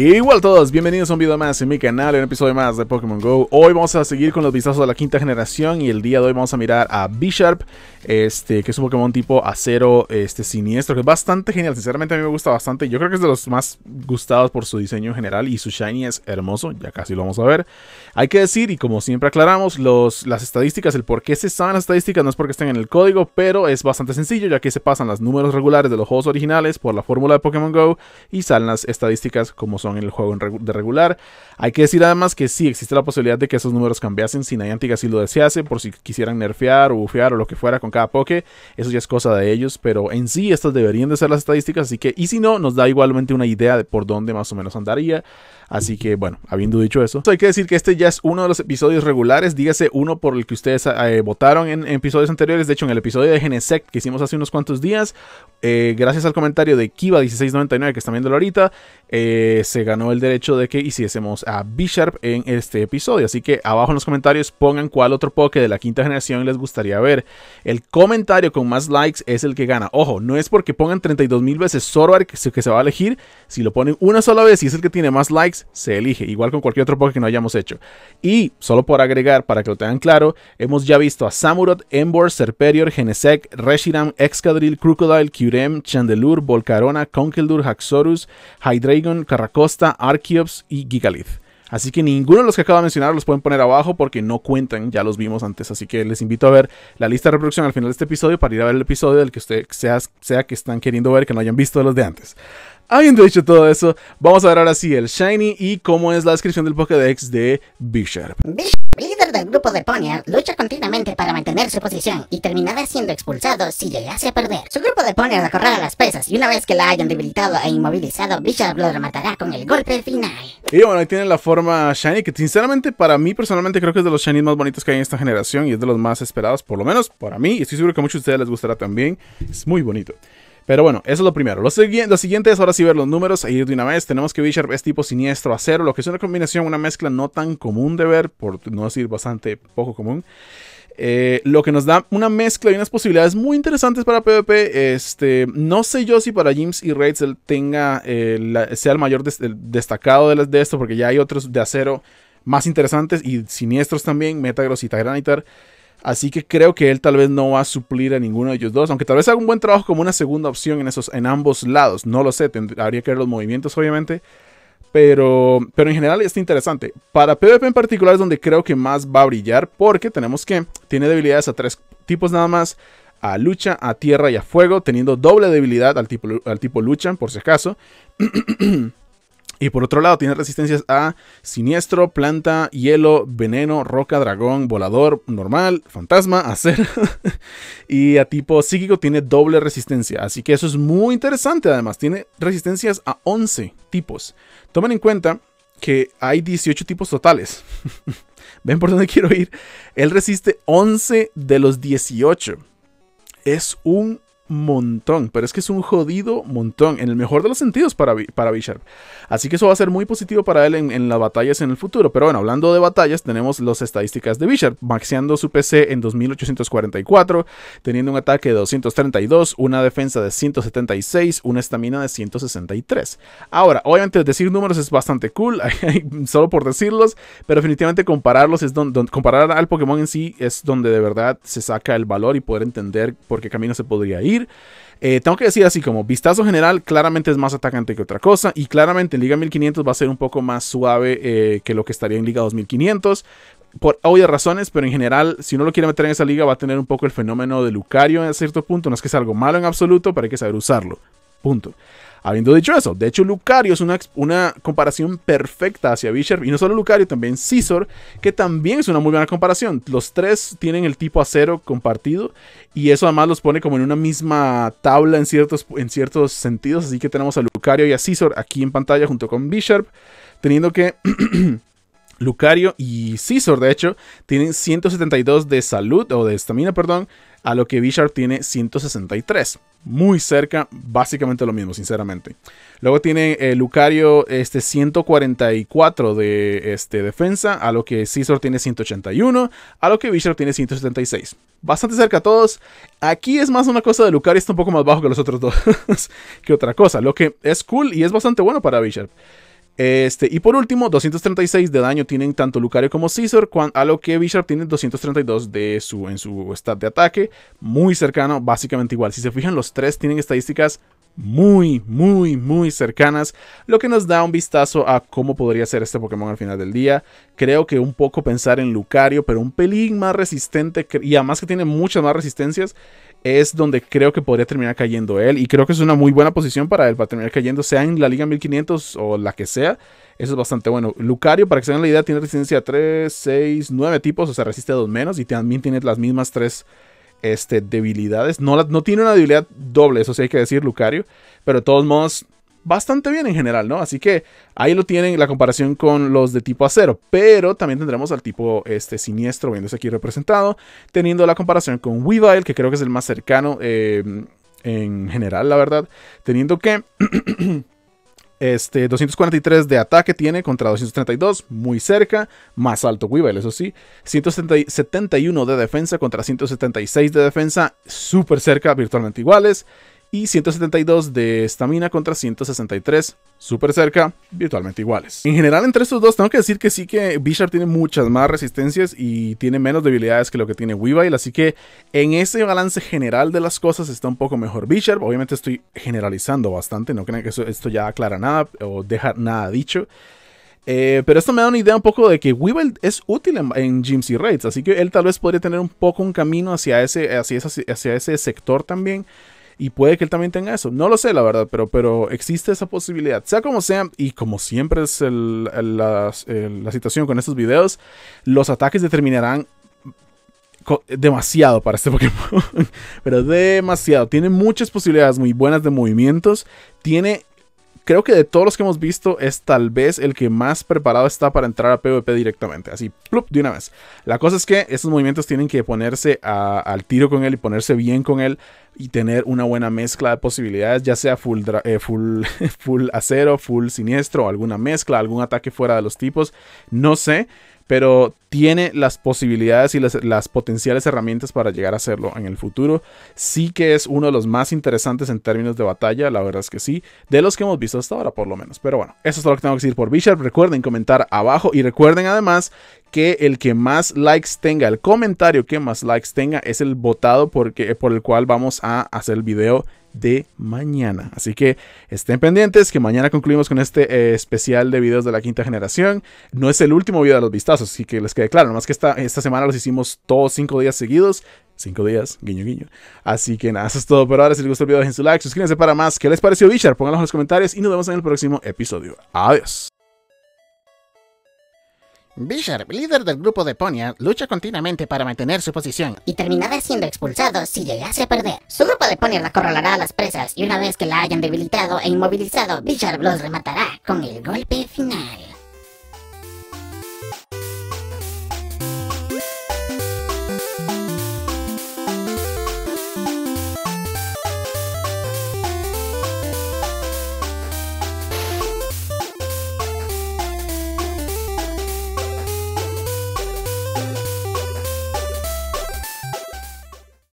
Igual todos, bienvenidos a un video más en mi canal, en un episodio más de Pokémon GO Hoy vamos a seguir con los vistazos de la quinta generación y el día de hoy vamos a mirar a Bisharp este, que es un Pokémon tipo acero, este, siniestro, que es bastante genial. Sinceramente a mí me gusta bastante. Yo creo que es de los más gustados por su diseño en general y su shiny es hermoso. Ya casi lo vamos a ver. Hay que decir, y como siempre aclaramos, las estadísticas, el por qué se salen las estadísticas no es porque estén en el código, pero es bastante sencillo, ya que se pasan los números regulares de los juegos originales por la fórmula de Pokémon GO y salen las estadísticas como son en el juego de regular. Hay que decir además que sí existe la posibilidad de que esos números cambiasen si Niantic así lo desease, por si quisieran nerfear o bufear o lo que fuera con a poke. Eso ya es cosa de ellos, pero en sí estas deberían de ser las estadísticas, así que, y si no, nos da igualmente una idea de por dónde más o menos andaría. Así que bueno, habiendo dicho eso, hay que decir que este ya es uno de los episodios regulares, dígase uno por el que ustedes ah, eh, votaron en, episodios anteriores, de hecho en el episodio de Genesect que hicimos hace unos cuantos días, eh, gracias al comentario de Kiva1699 que están viéndolo ahorita, eh, se ganó el derecho de que hiciésemos a B-Sharp en este episodio, así que abajo en los comentarios pongan cuál otro poke de la quinta generación les gustaría ver. El comentario con más likes es el que gana, ojo, no es porque pongan 32 mil veces Zoroark que se va a elegir, si lo ponen una sola vez y es el que tiene más likes, pues, se elige, igual con cualquier otro Pokémon que no hayamos hecho. Y solo por agregar, para que lo tengan claro, hemos ya visto a Samurot, Embor, Serperior, Genesec, Reshiram, Excadrill, Crocodile, Kyurem, Chandelur, Volcarona, Conkeldur, Haxorus, Hydreigon, Carracosta, Archeops y Gigalith. Así que ninguno de los que acabo de mencionar los pueden poner abajo porque no cuentan, ya los vimos antes. Así que les invito a ver la lista de reproducción al final de este episodio para ir a ver el episodio del que ustedes sea, sea que están queriendo ver, que no hayan visto los de antes. Habiendo dicho todo eso, vamos a ver ahora sí el Shiny y cómo es la descripción del Pokédex de Bisharp. Bisharp, líder del grupo de Ponyard, lucha continuamente para mantener su posición y terminará siendo expulsado si llegase a perder. Su grupo de Ponyard acorrala las pesas y una vez que la hayan debilitado e inmovilizado, Bisharp lo rematará con el golpe final. Y bueno, ahí tiene la forma Shiny, que sinceramente para mí personalmente creo que es de los Shinies más bonitos que hay en esta generación y es de los más esperados, por lo menos para mí, y estoy seguro que a muchos de ustedes les gustará también. Es muy bonito. Pero bueno, eso es lo primero. Lo, lo siguiente es ahora sí ver los números e ir de una vez. Tenemos que Bishop es tipo siniestro acero, lo que es una combinación, una mezcla no tan común de ver, por no decir bastante poco común. Eh, lo que nos da una mezcla y unas posibilidades muy interesantes para PvP. Este, no sé yo si para Jims y Raids tenga, eh, sea el mayor destacado de, de esto, porque ya hay otros de acero más interesantes y siniestros también, Metagross y Tyranitar. Así que creo que él tal vez no va a suplir a ninguno de ellos dos, aunque tal vez haga un buen trabajo como una segunda opción en, esos, en ambos lados. No lo sé, habría que ver los movimientos, obviamente. Pero, pero en general está interesante. Para PvP en particular es donde creo que más va a brillar, porque tenemos que tiene debilidades a tres tipos nada más. A lucha, a tierra y a fuego, teniendo doble debilidad al tipo, al tipo lucha, por si acaso. Y por otro lado, tiene resistencias a siniestro, planta, hielo, veneno, roca, dragón, volador, normal, fantasma, hacer. y a tipo psíquico tiene doble resistencia. Así que eso es muy interesante. Además, tiene resistencias a 11 tipos. Tomen en cuenta que hay 18 tipos totales. ¿Ven por dónde quiero ir? Él resiste 11 de los 18. Es un montón, pero es que es un jodido montón, en el mejor de los sentidos para, para Así que eso va a ser muy positivo para él en, las batallas en el futuro. Pero bueno, hablando de batallas, tenemos las estadísticas de Bisharp, maxeando su PC en 2844, teniendo un ataque de 232, una defensa de 176, una estamina de 163. Ahora, obviamente decir números es bastante cool, solo por decirlos, pero definitivamente compararlos es donde, comparar al Pokémon en sí es donde de verdad se saca el valor y poder entender por qué camino se podría ir eh, tengo que decir así como vistazo general, claramente es más atacante que otra cosa y claramente en Liga 1500 va a ser un poco más suave eh, que lo que estaría en Liga 2500 por obvias razones, pero en general, si uno lo quiere meter en esa liga, va a tener un poco el fenómeno de Lucario en cierto punto. No es que sea algo malo en absoluto, pero hay que saber usarlo. Punto. Habiendo dicho eso, de hecho Lucario es una, una comparación perfecta hacia Bishop, y no solo Lucario, también Scizor, que también es una muy buena comparación. Los tres tienen el tipo acero compartido, y eso además los pone como en una misma tabla en ciertos, en ciertos sentidos, así que tenemos a Lucario y a Scizor aquí en pantalla junto con Bishop, teniendo que... Lucario y Scizor, de hecho, tienen 172 de salud o de estamina, perdón, a lo que Bisharp tiene 163. Muy cerca, básicamente lo mismo, sinceramente. Luego tiene eh, Lucario este, 144 de este, defensa, a lo que Scizor tiene 181, a lo que Bisharp tiene 176. Bastante cerca a todos. Aquí es más una cosa de Lucario, está un poco más bajo que los otros dos que otra cosa, lo que es cool y es bastante bueno para Bisharp este, y por último, 236 de daño tienen tanto Lucario como Caesar, a lo que Bishop tiene 232 de su, en su stat de ataque, muy cercano, básicamente igual. Si se fijan, los tres tienen estadísticas muy, muy, muy cercanas, lo que nos da un vistazo a cómo podría ser este Pokémon al final del día. Creo que un poco pensar en Lucario, pero un pelín más resistente y además que tiene muchas más resistencias, es donde creo que podría terminar cayendo él. Y creo que es una muy buena posición para él, para terminar cayendo, sea en la Liga 1500 o la que sea. Eso es bastante bueno. Lucario, para que se den la idea, tiene resistencia 3, 6, 9 tipos, o sea, resiste a dos menos y también tiene las mismas 3 este, debilidades. No, no tiene una debilidad doble, eso sí hay que decir, Lucario. Pero de todos modos, bastante bien en general, ¿no? Así que ahí lo tienen la comparación con los de tipo acero. Pero también tendremos al tipo este, siniestro, viéndose aquí representado. Teniendo la comparación con Weavile, que creo que es el más cercano eh, en general, la verdad. Teniendo que... Este, 243 de ataque tiene contra 232, muy cerca, más alto Weevil, eso sí. 171 de defensa contra 176 de defensa, súper cerca, virtualmente iguales y 172 de estamina contra 163, súper cerca, virtualmente iguales. En general entre estos dos tengo que decir que sí que Bishop tiene muchas más resistencias y tiene menos debilidades que lo que tiene Weavile, así que en ese balance general de las cosas está un poco mejor Bisharp obviamente estoy generalizando bastante, no crean que esto ya aclara nada o deja nada dicho. Eh, pero esto me da una idea un poco de que Weevil es útil en, Gyms y Raids, así que él tal vez podría tener un poco un camino hacia ese, hacia hacia ese sector también. Y puede que él también tenga eso. No lo sé, la verdad, pero, pero existe esa posibilidad. Sea como sea, y como siempre es la, situación con estos videos, los ataques determinarán demasiado para este Pokémon. pero demasiado. Tiene muchas posibilidades muy buenas de movimientos. Tiene creo que de todos los que hemos visto es tal vez el que más preparado está para entrar a PvP directamente. Así, plup, de una vez. La cosa es que estos movimientos tienen que ponerse al tiro con él y ponerse bien con él y tener una buena mezcla de posibilidades, ya sea full, eh, full, full acero, full siniestro, alguna mezcla, algún ataque fuera de los tipos, no sé, pero tiene las posibilidades y las, las, potenciales herramientas para llegar a hacerlo en el futuro. Sí que es uno de los más interesantes en términos de batalla, la verdad es que sí, de los que hemos visto hasta ahora por lo menos. Pero bueno, eso es todo lo que tengo que decir por Bishop. Recuerden comentar abajo y recuerden además que el que más likes tenga, el comentario que más likes tenga, es el votado por el cual vamos a hacer el video de mañana. Así que estén pendientes que mañana concluimos con este eh, especial de videos de la quinta generación. No es el último video de los vistazos, así que les quede claro. más que esta, esta semana los hicimos todos cinco días seguidos. Cinco días, guiño guiño. Así que nada, eso es todo. Pero ahora si les gustó el video dejen su like, suscríbanse para más. ¿Qué les pareció Bichar? Pónganlo en los comentarios y nos vemos en el próximo episodio. Adiós. Bisharp, líder del grupo de Ponia, lucha continuamente para mantener su posición y terminará siendo expulsado si llegase a perder. Su grupo de Ponia corralará a las presas y una vez que la hayan debilitado e inmovilizado, Bisharp los rematará con el golpe final.